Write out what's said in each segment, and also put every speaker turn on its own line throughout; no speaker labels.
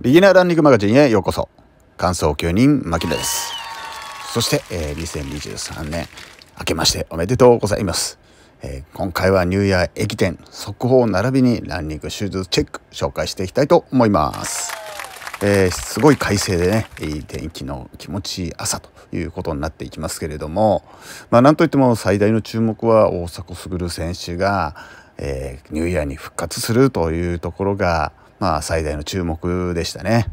ビギナーランニングマガジンへようこそ。感想9人、牧野です。そして、えー、2023年、明けましておめでとうございます。えー、今回はニューイヤー駅伝、速報並びにランニングシューズチェック、紹介していきたいと思います。えー、すごい快晴でね、いい天気の気持ちいい朝ということになっていきますけれども、まあ、なんといっても最大の注目は大迫傑選手が、えー、ニューイヤーに復活するというところが、まあ、最大の注目でしたね。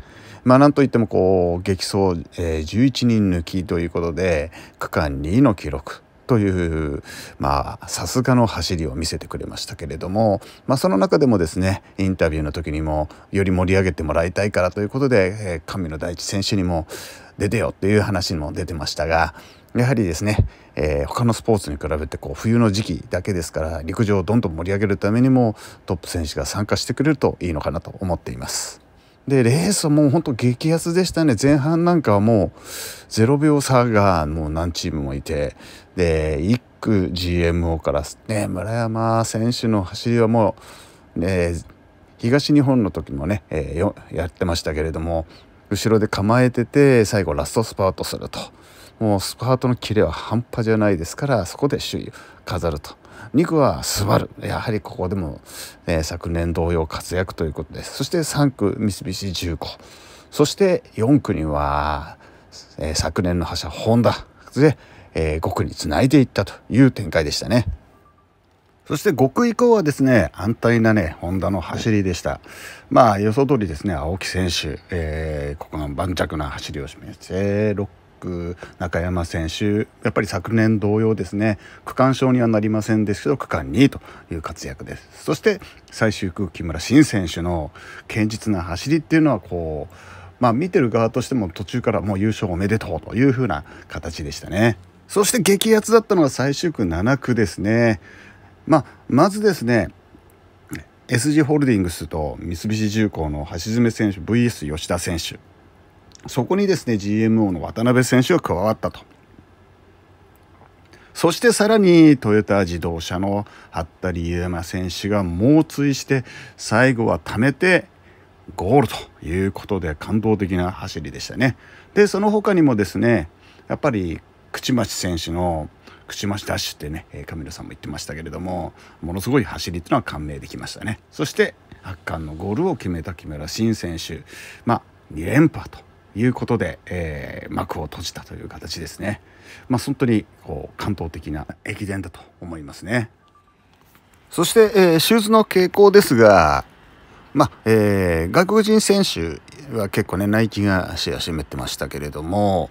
まあ、なんといってもこう激走、えー、11人抜きということで区間2位の記録というまあさすがの走りを見せてくれましたけれども、まあ、その中でもですねインタビューの時にもより盛り上げてもらいたいからということで、え神野大地選手にも出てよっていう話も出てましたがやはりですね、えー、他のスポーツに比べてこう冬の時期だけですから陸上をどんどん盛り上げるためにもトップ選手が参加してくれるといいのかなと思っています。でレースはもうほんと激安でしたね前半なんかはもう0秒差がもう何チームもいてで1区 GMO からね村山選手の走りはもう、ね、東日本の時もね、えー、よやってましたけれども後ろで構えてて最後ラストスパートするともうスパートのキレは半端じゃないですからそこで首位を飾ると。2区はスバルやはりここでも、えー、昨年同様活躍ということですそして3区三菱重工そして4区には、えー、昨年の覇者ホンダで、えー、5区につないでいったという展開でしたね。そして5区以降はですね、安泰なね、ホンダの走りでした。まあ予想通りですね、青木選手、えー、ここが盤石な走りを示して、6中山選手、やっぱり昨年同様ですね、区間賞にはなりませんですけど、区間2位という活躍です。そして、最終区、木村慎選手の堅実な走りっていうのは、こう、まあ、見てる側としても途中からもう優勝おめでとうというふうな形でしたね。そして激アツだったのが最終区7区ですね。まあ、まずですね、SG ホールディングスと三菱重工の橋爪選手 VS 吉田選手そこにですね GMO の渡辺選手が加わったとそしてさらにトヨタ自動車の服部勇馬選手が猛追して最後は貯めてゴールということで感動的な走りでしたね。でその他にもですねやっぱり口町選手の口町ダッシュってねカメラさんも言ってましたけれどもものすごい走りっていうのは感銘できましたね。そして圧巻のゴールを決めた木村慎選手まあ2連覇ということで、えー、幕を閉じたという形ですね。まあ、本当にこう関東的な駅伝だと思いますね。そして、えー、シューズの傾向ですが、まあ、えー、外国人選手は結構ねナイキがシェア占めてましたけれども、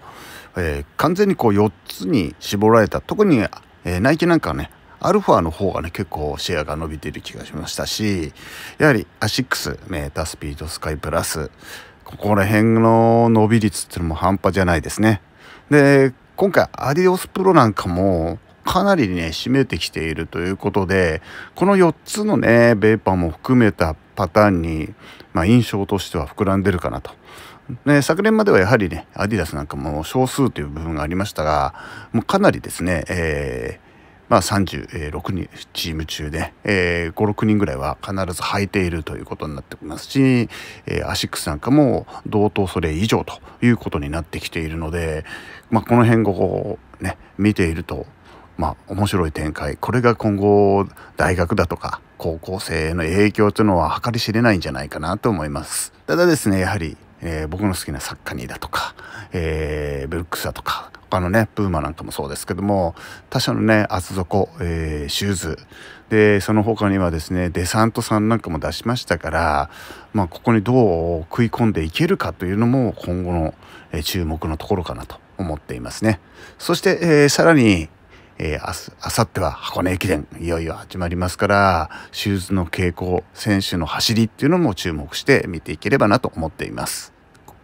えー、完全にこう4つに絞られた特に、えー、ナイキなんかはねアルファの方がね結構シェアが伸びている気がしましたしやはりアシックスメータースピードスカイプラスここら辺の伸び率っていうのも半端じゃないですね。で、今回アディオスプロなんかもかなりね、締めてきているということで、この4つのね、ベーパーも含めたパターンに、まあ、印象としては膨らんでるかなと。ね、昨年まではやはりね、アディダスなんかも少数という部分がありましたが、もうかなりですね、えーまあ、36チーム中で、えー、56人ぐらいは必ず履いているということになってきますし、えー、アシックスなんかも同等それ以上ということになってきているので、まあ、この辺をね見ているとまあ、面白い展開これが今後大学だとか高校生への影響というのは計り知れないんじゃないかなと思いますただですねやはり、えー、僕の好きな作家にだとか、えー、ブルックスだとか他のね、プーマなんかもそうですけども、他社のね、厚底、えー、シューズ、で、その他にはですね、デサントさんなんかも出しましたから、まあ、ここにどう食い込んでいけるかというのも今後の、えー、注目のところかなと思っていますね。そして、えー、さらに、えー、明日、明後日は箱根駅伝、いよいよ始まりますから、シューズの傾向、選手の走りっていうのも注目して見ていければなと思っています。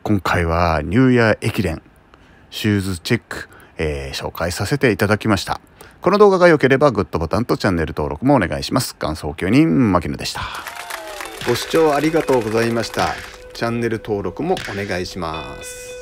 今回はニューイヤー駅伝、シューズチェック、えー、紹介させていただきました。この動画が良ければグッドボタンとチャンネル登録もお願いします。感想9人牧野でした。ご視聴ありがとうございました。チャンネル登録もお願いします。